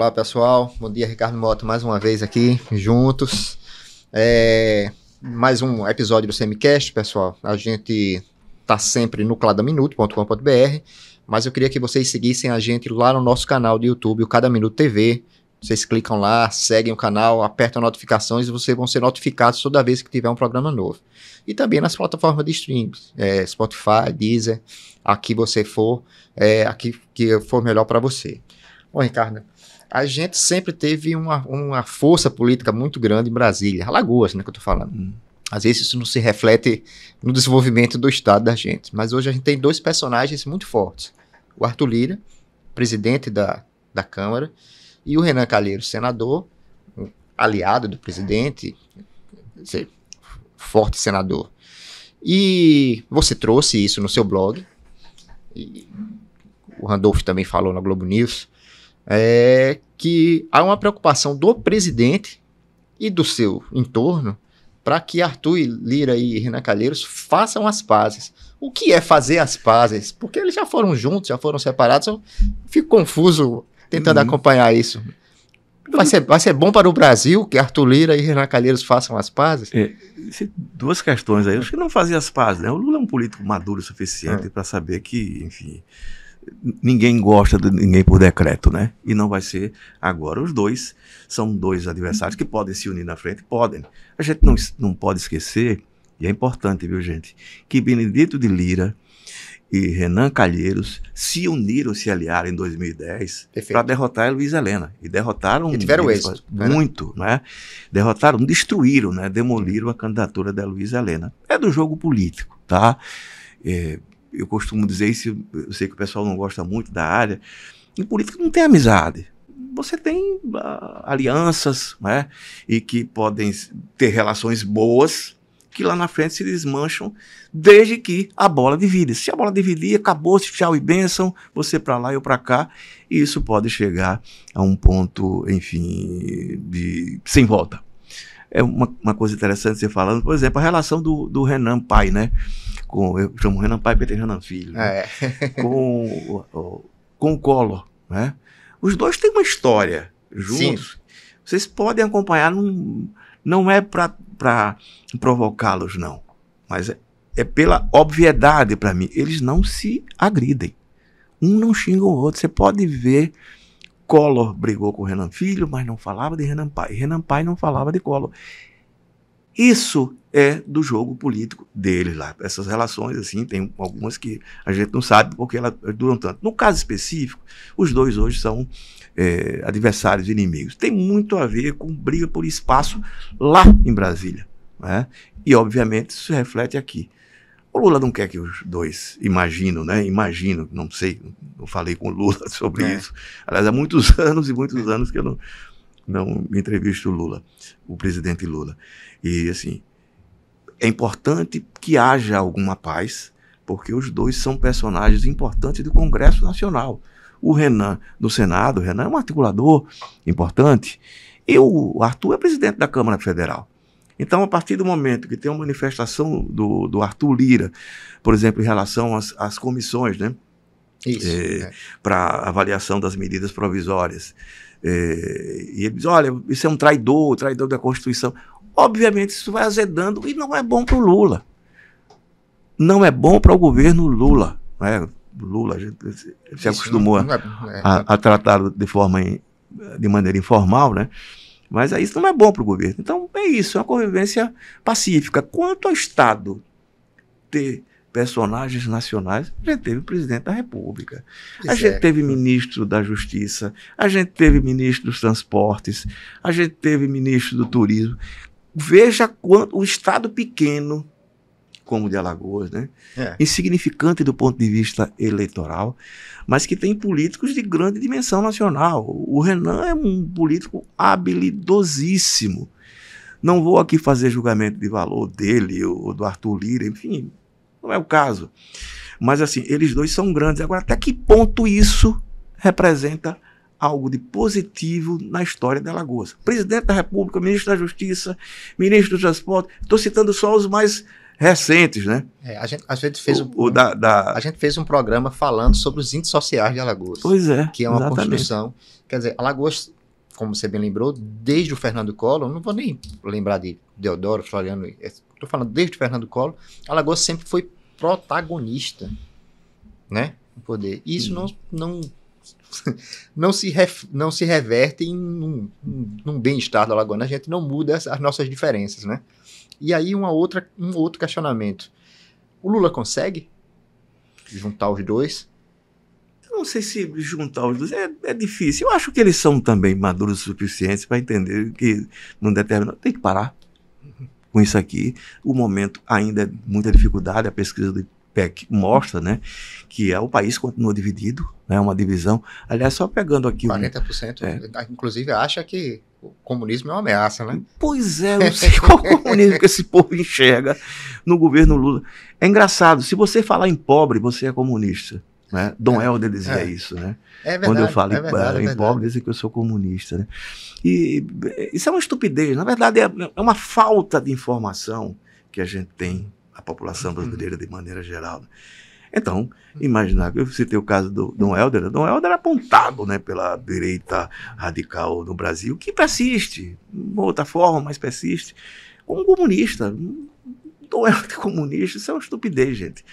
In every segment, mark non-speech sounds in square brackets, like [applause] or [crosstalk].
Olá, pessoal. Bom dia, Ricardo Moto, mais uma vez aqui, juntos. É, mais um episódio do Semicast, pessoal. A gente tá sempre no cladaminuto.com.br, mas eu queria que vocês seguissem a gente lá no nosso canal do YouTube, o Cada Minuto TV. Vocês clicam lá, seguem o canal, apertam notificações e vocês vão ser notificados toda vez que tiver um programa novo. E também nas plataformas de streaming, é, Spotify, Deezer, aqui você for, é, aqui que for melhor para você. Bom, Ricardo, a gente sempre teve uma, uma força política muito grande em Brasília, Alagoas, né, que eu estou falando. Hum. Às vezes isso não se reflete no desenvolvimento do Estado da gente, mas hoje a gente tem dois personagens muito fortes. O Arthur Lira, presidente da, da Câmara, e o Renan Calheiro, senador, aliado do presidente, forte senador. E você trouxe isso no seu blog, o Randolph também falou na Globo News, é que há uma preocupação do presidente e do seu entorno para que Arthur Lira e Renan Calheiros façam as pazes. O que é fazer as pazes? Porque eles já foram juntos, já foram separados. Eu fico confuso tentando hum. acompanhar isso. Vai ser, vai ser bom para o Brasil que Arthur Lira e Renan Calheiros façam as pazes? É, duas questões aí. Eu acho que não fazer as pazes, né? O Lula é um político maduro o suficiente é. para saber que, enfim, ninguém gosta de ninguém por decreto, né? E não vai ser agora. Os dois são dois adversários que podem se unir na frente, podem. A gente não, não pode esquecer, e é importante, viu, gente, que Benedito de Lira e Renan Calheiros se uniram, se aliaram em 2010 para derrotar a Luiz Helena. E derrotaram. E tiveram êxito. Né? Muito, né? né? Derrotaram, destruíram, né? Demoliram a candidatura da Luiz Helena. É do jogo político, tá? É, eu costumo dizer isso, eu sei que o pessoal não gosta muito da área. Em política não tem amizade. Você tem uh, alianças, né? E que podem ter relações boas, que lá na frente se desmancham, desde que a bola divide. Se a bola dividir, acabou-se, tchau e bênção, você para lá, eu para cá, e isso pode chegar a um ponto, enfim, de sem volta. É uma, uma coisa interessante você falando, por exemplo, a relação do, do Renan pai, né? com eu chamo Renan Pai, Peter Renan Filho, né? é. [laughs] com, com o Collor, né? Os dois têm uma história juntos. Sim. Vocês podem acompanhar, não, não é para provocá-los, não. Mas é, é pela obviedade para mim. Eles não se agridem. Um não xinga o outro. Você pode ver Collor brigou com Renan Filho, mas não falava de Renan Pai. Renan Pai não falava de Collor. Isso é do jogo político deles lá. Essas relações, assim, tem algumas que a gente não sabe porque elas duram tanto. No caso específico, os dois hoje são é, adversários inimigos. Tem muito a ver com briga por espaço lá em Brasília. Né? E, obviamente, isso se reflete aqui. O Lula não quer que os dois, imagino, né? Imagino, não sei, não falei com o Lula [laughs] sobre é. isso. Aliás, há muitos [laughs] anos e muitos anos que eu não, não entrevisto o Lula, o presidente Lula. E, assim, é importante que haja alguma paz, porque os dois são personagens importantes do Congresso Nacional. O Renan no Senado, o Renan é um articulador importante, e o Arthur é presidente da Câmara Federal. Então, a partir do momento que tem uma manifestação do, do Arthur Lira, por exemplo, em relação às, às comissões, né? É, é. Para avaliação das medidas provisórias. É, e ele diz: olha, isso é um traidor, traidor da Constituição. Obviamente, isso vai azedando e não é bom para o Lula. Não é bom para o governo Lula. Né? Lula, a gente se acostumou não, não é, é. A, a, tratar de forma de maneira informal, né? Mas isso não é bom para o governo. Então é isso, é uma convivência pacífica. Quanto ao Estado ter personagens nacionais, a gente teve o presidente da República, a gente teve ministro da Justiça, a gente teve ministro dos Transportes, a gente teve ministro do Turismo. Veja quanto o estado pequeno, como o de Alagoas, né? É. insignificante do ponto de vista eleitoral, mas que tem políticos de grande dimensão nacional. O Renan é um político habilidosíssimo. Não vou aqui fazer julgamento de valor dele ou do Arthur Lira, enfim, não é o caso. Mas assim, eles dois são grandes. Agora, até que ponto isso representa algo de positivo na história de Alagoas. Presidente da República, ministro da Justiça, ministro do Transporte, estou citando só os mais recentes, né? É, a, gente, a, gente, fez o, um, o da, da... a gente fez um programa falando sobre os índices sociais de Alagoas. Pois é. Que é uma exatamente. construção. Quer dizer, Alagoas, como você bem lembrou, desde o Fernando Collor, não vou nem lembrar de Deodoro, Floriano, estou falando desde o Fernando Collor, Alagoas sempre foi protagonista, né? Poder. E isso hum. não, não [laughs] não se, ref, não se revertem num, bem-estar da Lagoa. A gente não muda as, as nossas diferenças, né? E aí uma outra, um outro questionamento. O Lula consegue juntar os dois? Eu não sei se juntar os dois é, é difícil. Eu acho que eles são também maduros o suficiente para entender que não determinado tem que parar uhum. com isso aqui. O momento ainda é muita dificuldade, a pesquisa do PEC mostra, né, que é, o país continua dividido, é né, uma divisão. Aliás, só pegando aqui... 40%, um, é, inclusive, acha que o comunismo é uma ameaça, né? Pois é, não sei qual comunismo que esse povo enxerga no governo Lula. É engraçado, se você falar em pobre, você é comunista. Né? Dom é, Helder dizia é, isso, né? É verdade, Quando eu falo é verdade, é em, em pobre, dizem que eu sou comunista. Né? E isso é uma estupidez. Na verdade, é, é uma falta de informação que a gente tem a população brasileira de maneira geral. Né? Então, imaginar, eu citei o caso do Dom Helder, né? Dom Helder era apontado né, pela direita radical no Brasil, que persiste, de outra forma, mas persiste, como comunista. Dom Helder [laughs] comunista, isso é uma estupidez, gente.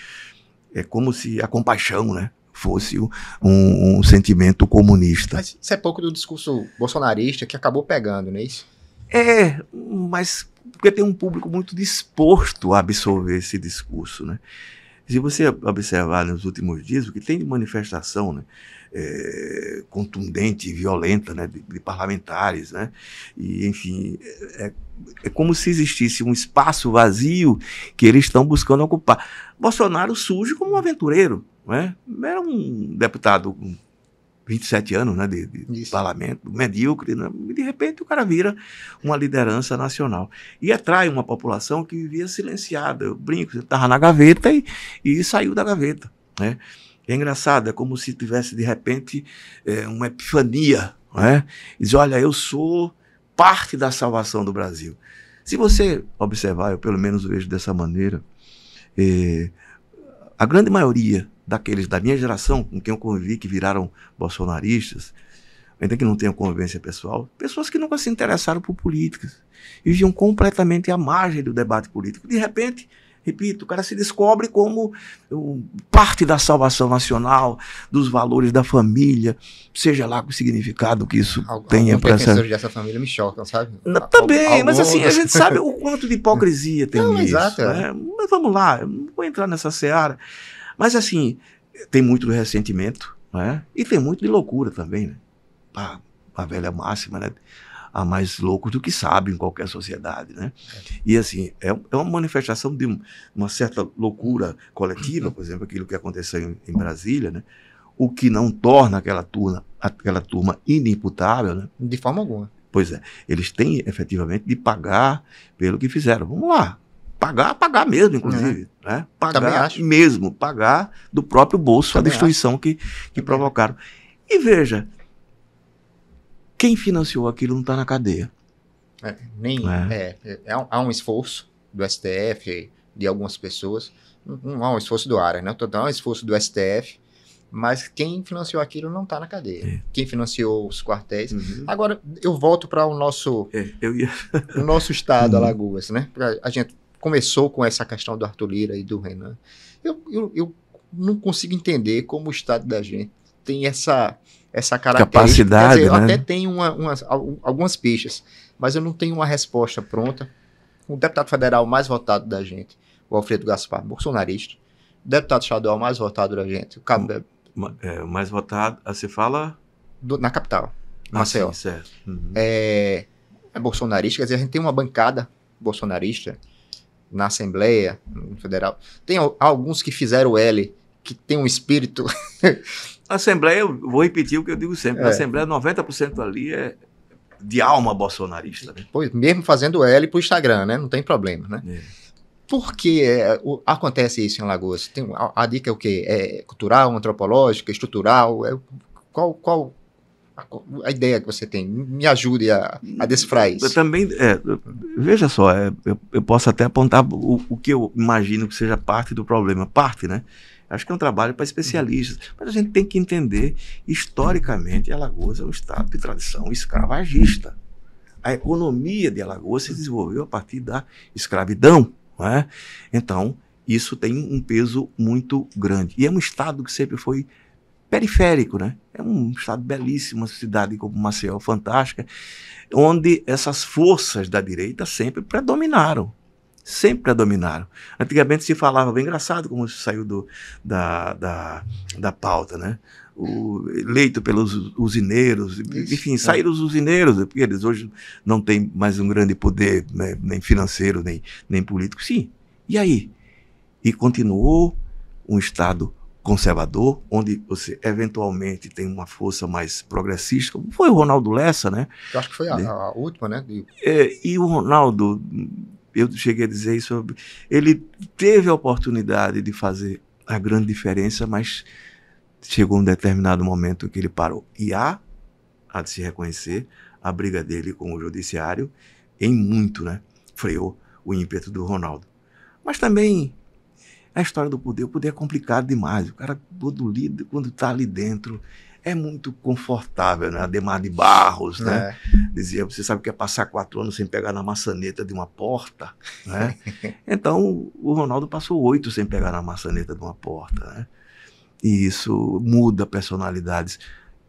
É como se a compaixão, né? fosse um, um, sentimento comunista. Mas isso é pouco do discurso bolsonarista que acabou pegando, não é isso? É, mas porque tem um público muito disposto a absorver esse discurso, né? Se você observar nos últimos dias, o que tem de manifestação né, é, contundente e violenta né, de, de, parlamentares, né, e, enfim, é, é, como se existisse um espaço vazio que eles estão buscando ocupar. Bolsonaro surge como um aventureiro. Né? Era um deputado 27 anos né, de, de parlamento, medíocre, né? de repente o cara vira uma liderança nacional. E atrai uma população que vivia silenciada. Eu brinco, estava na gaveta e, e saiu da gaveta. Né? É engraçado, é como se tivesse de repente é, uma epifania. Né? E diz: olha, eu sou parte da salvação do Brasil. Se você observar, eu pelo menos vejo dessa maneira, é, a grande maioria daqueles da minha geração, com quem eu convivi, que viraram bolsonaristas, ainda que não tenham convivência pessoal, pessoas que nunca se interessaram por políticas e viviam completamente à margem do debate político. De repente, repito, o cara se descobre como parte da salvação nacional, dos valores da família, seja lá o significado que isso tenha para essa... dessa família me chocam, sabe? também, mas assim, a gente sabe [laughs] o quanto de hipocrisia tem Não, nisso. Exato, é. né? Mas vamos lá, não vou entrar nessa seara. Mas assim, tem muito do ressentimento, né? E tem muito de loucura também, né? A, a velha máxima, né? Há mais loucos do que sabem em qualquer sociedade, né? E assim, é, é, uma manifestação de uma certa loucura coletiva, por exemplo, aquilo que aconteceu em, em Brasília, né? O que não torna aquela turma, aquela turma inimputável, né? De forma alguma. Pois é, eles têm efetivamente de pagar pelo que fizeram. Vamos lá, pagar, pagar mesmo, né? inclusive. Né? Pagar mesmo, pagar do próprio bolso Também a destruição acho. que, que provocaram. E veja, quem financiou aquilo não está na cadeia. É, nem, né? é. É, é há um esforço do STF, de algumas pessoas, não há um esforço do área, né? Total, então, um esforço do STF, mas quem financiou aquilo não está na cadeia. É. Quem financiou os quartéis. Uhum. Agora, eu volto para o nosso, é, ia... [laughs] o nosso estado, uhum. Alagoas, né? Pra, a gente começou com essa questão do Arthur Lira e do Renan. Eu, eu, eu não consigo entender como o Estado da gente tem essa, essa característica. Capacidade, dizer, eu né? até tenho uma, algumas pistas, mas eu não tenho uma resposta pronta. O deputado federal mais votado da gente, o Alfredo Gaspar, bolsonarista. O deputado estadual mais votado da gente, o Cabo... É, mais votado, ah, você fala? Do, na capital, ah, Marcel. sim, certo. Uhum. É, é bolsonarista, quer dizer, a gente tem uma bancada bolsonarista, na Assembleia Federal. Tem alguns que fizeram L, que tem um espírito. a [laughs] Assembleia, eu vou repetir o que eu digo sempre, é. a Assembleia 90% ali é de alma bolsonarista. Né? Pois, mesmo fazendo L para o Instagram, né? Não tem problema, né? É. Por que é, o, acontece isso em Alagoas? Tem, a, a, dica é o quê? É cultural, antropológica, estrutural? É, qual, qual a ideia que você tem. Me ajude a, a isso. Eu também, é, veja só, é, eu, eu, posso até apontar o, o, que eu imagino que seja parte do problema. Parte, né? Acho que é um trabalho para especialistas. Uhum. Mas a gente tem que entender, historicamente, Alagoas é um estado de tradição escravagista. A economia de Alagoas se desenvolveu a partir da escravidão. Não é? Então, isso tem um peso muito grande. E é um estado que sempre foi periférico, né? É um estado belíssimo, uma cidade como Maceió, fantástica, onde essas forças da direita sempre predominaram. Sempre predominaram. Antigamente se falava, bem engraçado como saiu do, da, da, da pauta, né? o, eleito pelos usineiros, Isso, enfim, é. saíram os usineiros, porque eles hoje não têm mais um grande poder, né, nem financeiro, nem, nem político, sim. E aí? E continuou um Estado conservador, onde você eventualmente tem uma força mais progressista, como foi o Ronaldo Lessa, né? Eu acho que foi a, a última, né? É, e o Ronaldo, eu cheguei a dizer isso, ele teve a oportunidade de fazer a grande diferença, mas chegou um determinado momento que ele parou. E há, há de se reconhecer, a briga dele com o judiciário em muito, né? Freou o ímpeto do Ronaldo. Mas também a história do poder. O poder é complicado demais. O cara, quando lida, quando está ali dentro, é muito confortável, né? Ademar de Barros, né? É. Dizia, você sabe que é passar quatro anos sem pegar na maçaneta de uma porta, né? [laughs] então, o Ronaldo passou oito sem pegar na maçaneta de uma porta, né? E isso muda personalidades,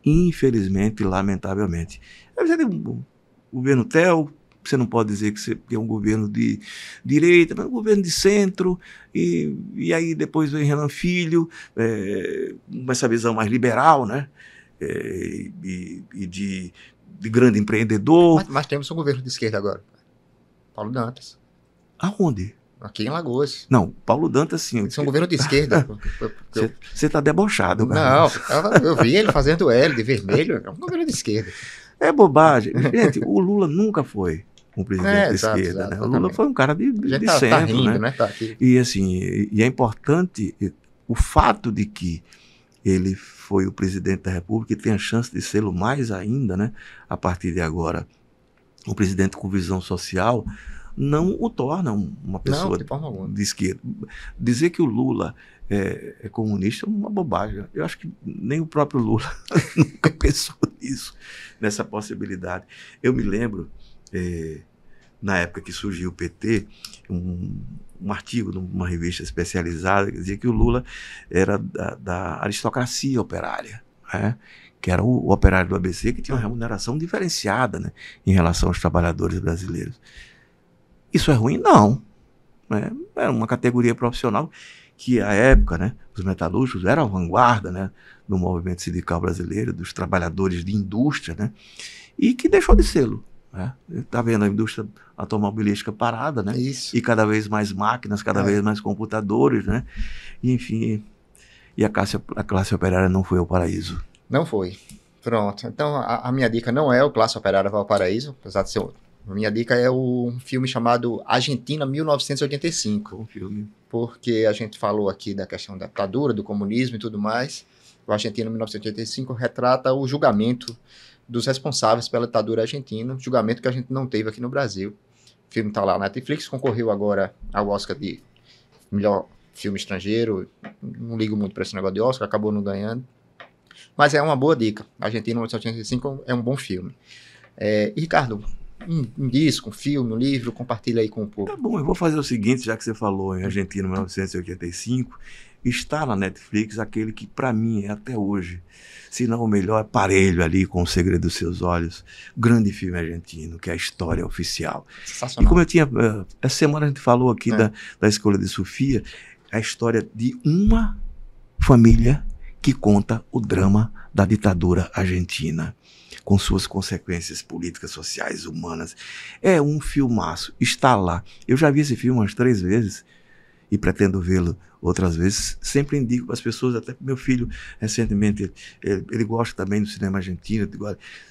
infelizmente, lamentavelmente. O governo Tel, você não pode dizer que você é um governo de direita, mas um governo de centro, e, e aí depois vem Renan Filho, é, com essa visão mais liberal, né? É, e, e de, de, grande empreendedor. Mas, mas, temos um governo de esquerda agora. Paulo Dantas. Aonde? Aqui em Lagoas. Não, Paulo Dantas, sim. Eles é um governo de esquerda. [laughs] Você está debochado, cara. Não, eu, eu vi ele fazendo L de vermelho. É um governo de esquerda. É bobagem. Gente, o Lula nunca foi com o presidente é, da exato, esquerda. Exato, né? O Lula foi um cara de, de, de tá, tá centro. Tá rindo, né? né? Tá e assim, e é importante o fato de que ele foi o presidente da República e tem a chance de sê-lo mais ainda, né? A partir de agora, um presidente com visão social não o torna uma pessoa não, de, de, esquerda. Dizer que o Lula é, é, comunista é uma bobagem. Eu acho que nem o próprio Lula [laughs] nunca pensou nisso, nessa possibilidade. Eu me lembro é, na época que surgiu o PT, um, um artigo de uma revista especializada que dizia que o Lula era da, da aristocracia operária, né? que era o, o, operário do ABC que tinha uma remuneração diferenciada né? em relação aos trabalhadores brasileiros. Isso é ruim? Não. Né? Era uma categoria profissional que, à época, né, os metalúrgicos eram a vanguarda né, do movimento sindical brasileiro, dos trabalhadores de indústria, né, e que deixou de serlo né? Está vendo a indústria automobilística parada, né? Isso. E cada vez mais máquinas, cada é. vez mais computadores, né? E, enfim, e a classe, a classe operária não foi ao paraíso. Não foi. Pronto. Então, a, a minha dica não é o Classe Operária vai ao Paraíso, apesar de ser minha dica é o filme chamado Argentina 1985. Um filme. Porque a gente falou aqui da questão da ditadura, do comunismo e tudo mais. O Argentina 1985 retrata o julgamento dos responsáveis pela ditadura argentina, julgamento que a gente não teve aqui no Brasil. O filme está lá na Netflix, concorreu agora ao Oscar de melhor filme estrangeiro. Não ligo muito para esse negócio de Oscar, acabou não ganhando. Mas é uma boa dica. Argentina 1985 é um bom filme. É, Ricardo, um, um, disco, um filme, um livro, compartilha aí com o povo. Tá bom, eu vou fazer o seguinte, já que você falou em Argentina 1985, está na Netflix aquele que para mim é até hoje, se não o melhor aparelho ali com o segredo dos seus olhos, grande filme argentino que é a história oficial. E como eu tinha eh, essa semana a gente falou aqui é. da, da escolha de Sofia, a história de uma família que conta o drama da ditadura argentina com suas consequências políticas, sociais, humanas. É um filmaço, está lá. Eu já vi esse filme umas três vezes e pretendo vê-lo outras vezes. Sempre indico para as pessoas, até para meu filho, recentemente, ele, ele gosta também do cinema argentino.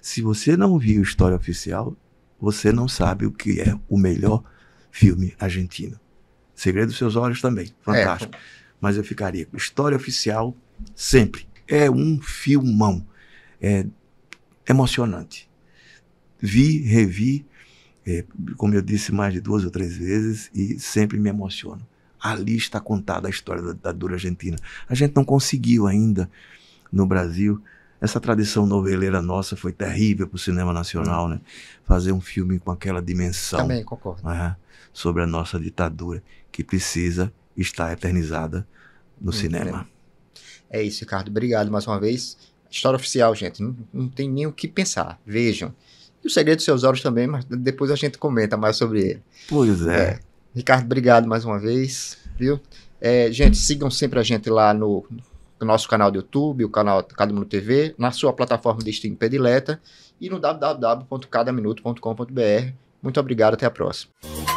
Se você não viu História Oficial, você não sabe o que é o melhor filme argentino. Segredo dos Seus Olhos também, fantástico. É. Mas eu ficaria com História Oficial sempre. É um filmão. É emocionante. Vi, revi, é, como eu disse, mais de duas ou três vezes e sempre me emociono ali está contada a história da ditadura argentina. A gente não conseguiu ainda no Brasil. Essa tradição noveleira nossa foi terrível para o cinema nacional, né? Fazer um filme com aquela dimensão. Também concordo. Né? Sobre a nossa ditadura, que precisa estar eternizada no hum, cinema. É. é isso, Ricardo. Obrigado mais uma vez. História oficial, gente. Não, não tem nem o que pensar. Vejam. E o Segredo dos Seus Olhos também, mas depois a gente comenta mais sobre ele. Pois é. é. Ricardo, obrigado mais uma vez, viu? É, gente, sigam sempre a gente lá no, no nosso canal do YouTube, o canal Cada TV, na sua plataforma de stream predileta e no www.cadaminuto.com.br. Muito obrigado, até a próxima.